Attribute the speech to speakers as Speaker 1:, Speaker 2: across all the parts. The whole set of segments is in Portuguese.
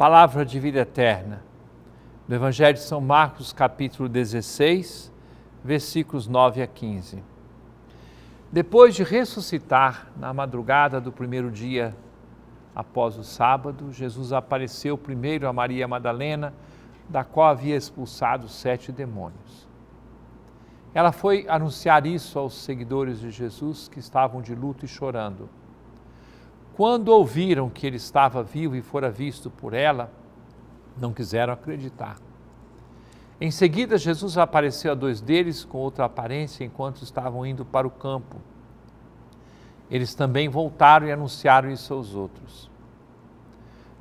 Speaker 1: palavra de vida eterna. Do Evangelho de São Marcos, capítulo 16, versículos 9 a 15. Depois de ressuscitar na madrugada do primeiro dia após o sábado, Jesus apareceu primeiro a Maria Madalena, da qual havia expulsado sete demônios. Ela foi anunciar isso aos seguidores de Jesus que estavam de luto e chorando. Quando ouviram que ele estava vivo e fora visto por ela, não quiseram acreditar. Em seguida, Jesus apareceu a dois deles com outra aparência enquanto estavam indo para o campo. Eles também voltaram e anunciaram isso aos outros.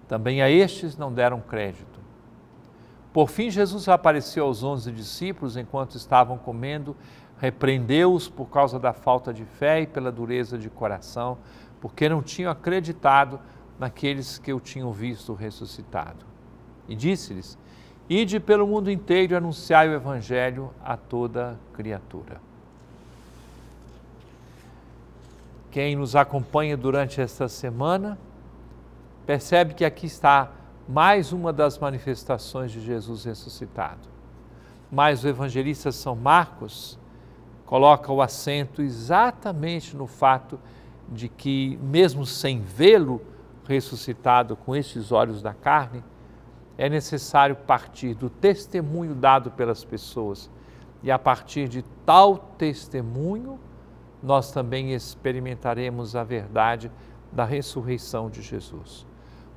Speaker 1: Também a estes não deram crédito. Por fim, Jesus apareceu aos onze discípulos enquanto estavam comendo, repreendeu-os por causa da falta de fé e pela dureza de coração, porque não tinham acreditado naqueles que o tinham visto ressuscitado. E disse-lhes: Ide pelo mundo inteiro e anunciai o Evangelho a toda criatura. Quem nos acompanha durante esta semana percebe que aqui está mais uma das manifestações de Jesus ressuscitado. Mas o evangelista São Marcos coloca o acento exatamente no fato de que, mesmo sem vê-lo ressuscitado com esses olhos da carne, é necessário partir do testemunho dado pelas pessoas. E a partir de tal testemunho, nós também experimentaremos a verdade da ressurreição de Jesus.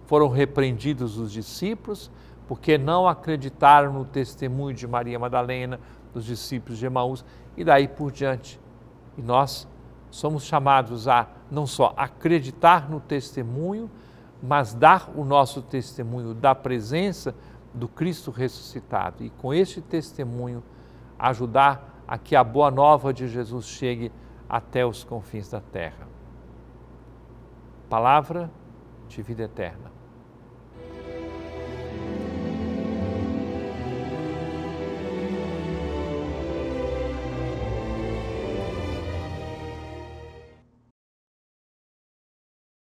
Speaker 1: Foram repreendidos os discípulos porque não acreditaram no testemunho de Maria Madalena, dos discípulos de Emaús e daí por diante. E nós somos chamados a não só acreditar no testemunho, mas dar o nosso testemunho da presença do Cristo ressuscitado e com este testemunho ajudar a que a boa nova de Jesus chegue até os confins da terra. Palavra de vida eterna.